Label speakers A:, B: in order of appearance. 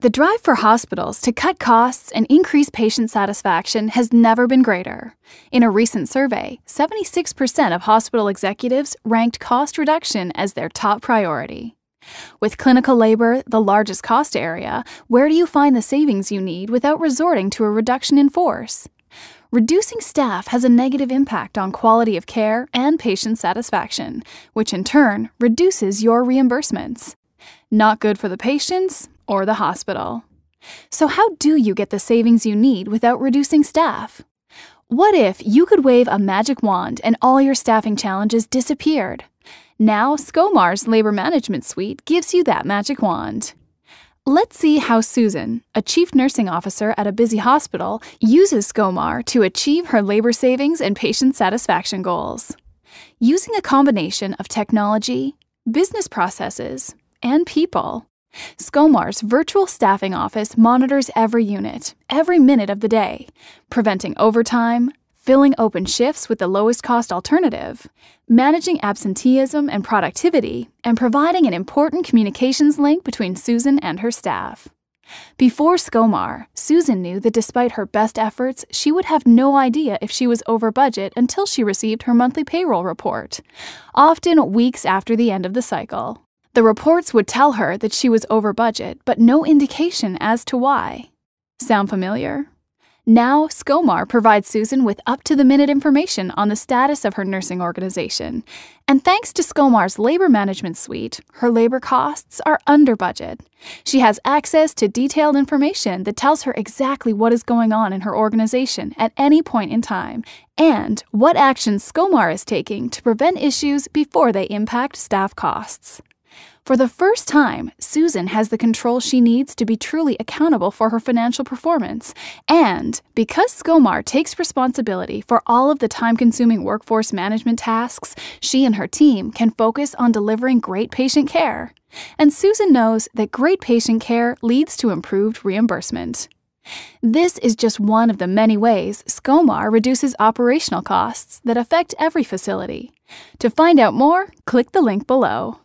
A: The drive for hospitals to cut costs and increase patient satisfaction has never been greater. In a recent survey, 76% of hospital executives ranked cost reduction as their top priority. With clinical labor the largest cost area, where do you find the savings you need without resorting to a reduction in force? Reducing staff has a negative impact on quality of care and patient satisfaction, which in turn reduces your reimbursements. Not good for the patients, or the hospital. So, how do you get the savings you need without reducing staff? What if you could wave a magic wand and all your staffing challenges disappeared? Now, SCOMAR's Labor Management Suite gives you that magic wand. Let's see how Susan, a chief nursing officer at a busy hospital, uses SCOMAR to achieve her labor savings and patient satisfaction goals. Using a combination of technology, business processes, and people, SCOMAR's virtual staffing office monitors every unit, every minute of the day, preventing overtime, filling open shifts with the lowest cost alternative, managing absenteeism and productivity, and providing an important communications link between Susan and her staff. Before SCOMAR, Susan knew that despite her best efforts, she would have no idea if she was over budget until she received her monthly payroll report, often weeks after the end of the cycle. The reports would tell her that she was over budget, but no indication as to why. Sound familiar? Now, SCOMAR provides Susan with up to the minute information on the status of her nursing organization. And thanks to SCOMAR's labor management suite, her labor costs are under budget. She has access to detailed information that tells her exactly what is going on in her organization at any point in time and what actions SCOMAR is taking to prevent issues before they impact staff costs. For the first time, Susan has the control she needs to be truly accountable for her financial performance. And because SCOMAR takes responsibility for all of the time consuming workforce management tasks, she and her team can focus on delivering great patient care. And Susan knows that great patient care leads to improved reimbursement. This is just one of the many ways SCOMAR reduces operational costs that affect every facility. To find out more, click the link below.